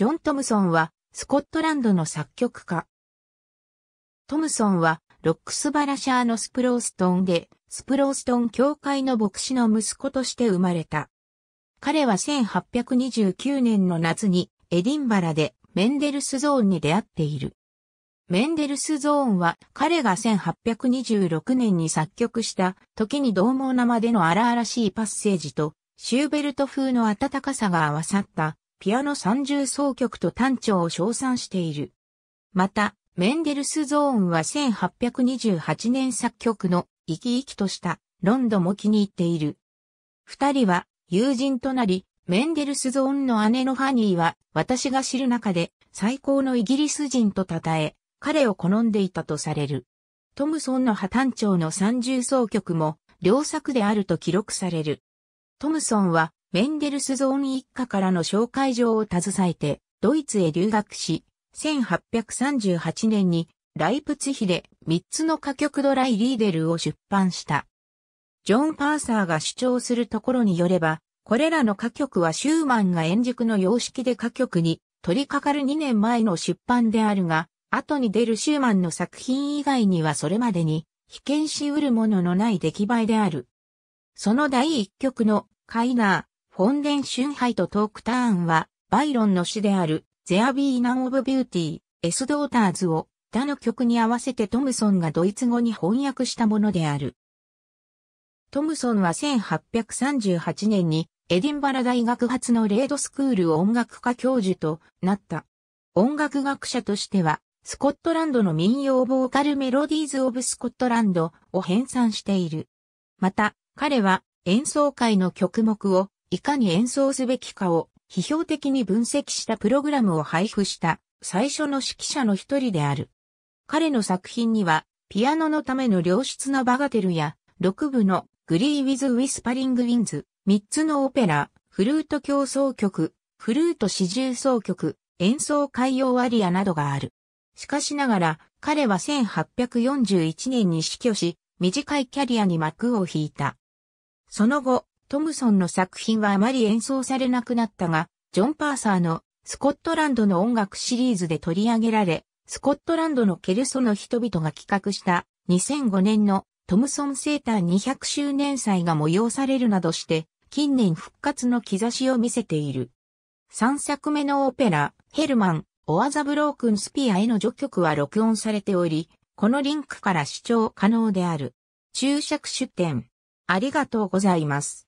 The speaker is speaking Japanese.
ジョン・トムソンは、スコットランドの作曲家。トムソンは、ロックスバラシャーのスプローストンで、スプローストン教会の牧師の息子として生まれた。彼は1829年の夏に、エディンバラで、メンデルスゾーンに出会っている。メンデルスゾーンは彼が1826年に作曲した時に獰猛なまでの荒々しいパッセージとシューベルト風の暖かさが合わさったピアノ三重奏曲と単調を称賛している。また、メンデルスゾーンは1828年作曲の生き生きとしたロンドも気に入っている。二人は友人となり、メンデルスゾーンの姉のファニーは私が知る中で最高のイギリス人と称え、彼を好んでいたとされる。トムソンの破単調の三重奏曲も良作であると記録される。トムソンはメンデルスゾーン一家からの紹介状を携えて、ドイツへ留学し、1838年にライプツヒで3つの歌曲ドライリーデルを出版した。ジョン・パーサーが主張するところによれば、これらの歌曲はシューマンが演熟の様式で歌曲に取り掛かる2年前の出版であるが、後に出るシューマンの作品以外にはそれまでに被験し得るもののない出来栄えである。その第1曲のカイナー、本殿春杯とトークターンは、バイロンの詩である、ゼアビーナ・オブ・ビューティー、エス・ドーターズを、他の曲に合わせてトムソンがドイツ語に翻訳したものである。トムソンは1838年にエディンバラ大学発のレードスクール音楽科教授となった。音楽学者としては、スコットランドの民謡ボーカルメロディーズ・オブ・スコットランドを編纂している。また、彼は演奏会の曲目をいかに演奏すべきかを批評的に分析したプログラムを配布した最初の指揮者の一人である。彼の作品には、ピアノのための良質なバガテルや、6部のグリー・ウィズ・ウィスパリング・ウィンズ、3つのオペラ、フルート競争曲、フルート四重奏曲、演奏海洋アリアなどがある。しかしながら、彼は1841年に死去し、短いキャリアに幕を引いた。その後、トムソンの作品はあまり演奏されなくなったが、ジョン・パーサーのスコットランドの音楽シリーズで取り上げられ、スコットランドのケルソの人々が企画した2005年のトムソン生誕200周年祭が催されるなどして、近年復活の兆しを見せている。3作目のオペラ、ヘルマン、オアザブロークンスピアへの序曲は録音されており、このリンクから視聴可能である。注釈出典。ありがとうございます。